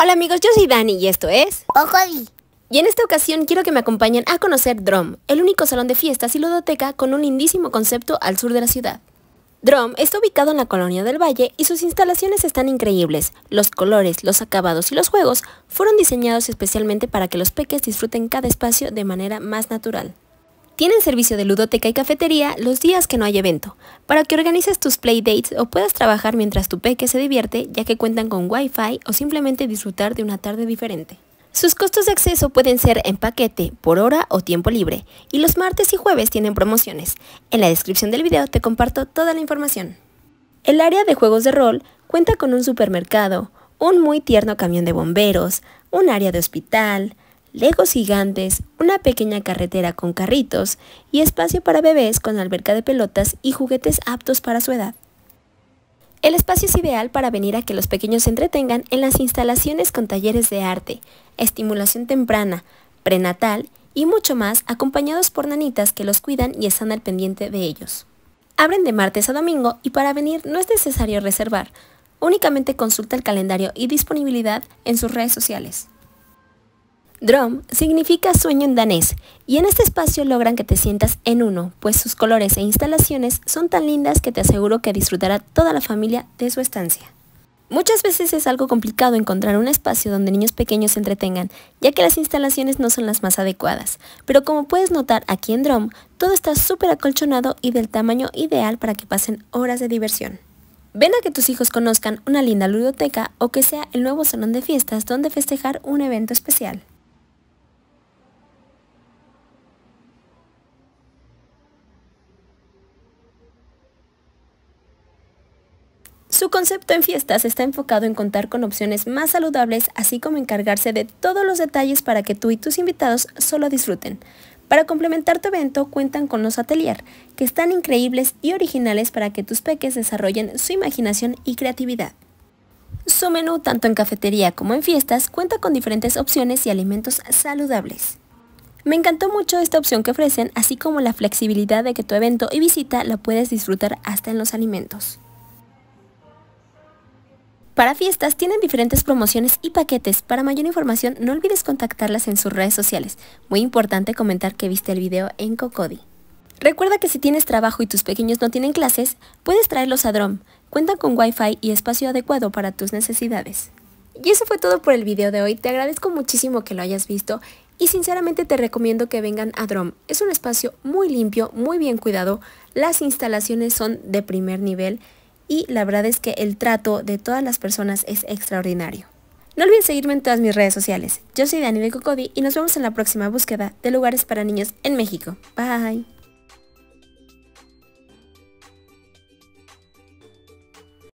Hola amigos, yo soy Dani y esto es... ojo Y en esta ocasión quiero que me acompañen a conocer Drom, el único salón de fiestas y ludoteca con un lindísimo concepto al sur de la ciudad. Drom está ubicado en la colonia del Valle y sus instalaciones están increíbles. Los colores, los acabados y los juegos fueron diseñados especialmente para que los peques disfruten cada espacio de manera más natural. Tienen servicio de ludoteca y cafetería los días que no hay evento, para que organices tus playdates o puedas trabajar mientras tu peque se divierte, ya que cuentan con wifi o simplemente disfrutar de una tarde diferente. Sus costos de acceso pueden ser en paquete, por hora o tiempo libre, y los martes y jueves tienen promociones. En la descripción del video te comparto toda la información. El área de juegos de rol cuenta con un supermercado, un muy tierno camión de bomberos, un área de hospital, legos gigantes, una pequeña carretera con carritos y espacio para bebés con alberca de pelotas y juguetes aptos para su edad. El espacio es ideal para venir a que los pequeños se entretengan en las instalaciones con talleres de arte, estimulación temprana, prenatal y mucho más acompañados por nanitas que los cuidan y están al pendiente de ellos. Abren de martes a domingo y para venir no es necesario reservar, únicamente consulta el calendario y disponibilidad en sus redes sociales. Drom significa sueño en danés y en este espacio logran que te sientas en uno, pues sus colores e instalaciones son tan lindas que te aseguro que disfrutará toda la familia de su estancia. Muchas veces es algo complicado encontrar un espacio donde niños pequeños se entretengan, ya que las instalaciones no son las más adecuadas, pero como puedes notar aquí en Drom, todo está súper acolchonado y del tamaño ideal para que pasen horas de diversión. Ven a que tus hijos conozcan una linda ludoteca o que sea el nuevo salón de fiestas donde festejar un evento especial. Su concepto en fiestas está enfocado en contar con opciones más saludables, así como encargarse de todos los detalles para que tú y tus invitados solo disfruten. Para complementar tu evento cuentan con los atelier, que están increíbles y originales para que tus peques desarrollen su imaginación y creatividad. Su menú, tanto en cafetería como en fiestas, cuenta con diferentes opciones y alimentos saludables. Me encantó mucho esta opción que ofrecen, así como la flexibilidad de que tu evento y visita la puedes disfrutar hasta en los alimentos. Para fiestas tienen diferentes promociones y paquetes. Para mayor información no olvides contactarlas en sus redes sociales. Muy importante comentar que viste el video en Cocodi. Recuerda que si tienes trabajo y tus pequeños no tienen clases, puedes traerlos a DROM. Cuentan con Wi-Fi y espacio adecuado para tus necesidades. Y eso fue todo por el video de hoy. Te agradezco muchísimo que lo hayas visto y sinceramente te recomiendo que vengan a DROM. Es un espacio muy limpio, muy bien cuidado. Las instalaciones son de primer nivel y la verdad es que el trato de todas las personas es extraordinario. No olviden seguirme en todas mis redes sociales. Yo soy Dani de Cocodi y nos vemos en la próxima búsqueda de lugares para niños en México. Bye.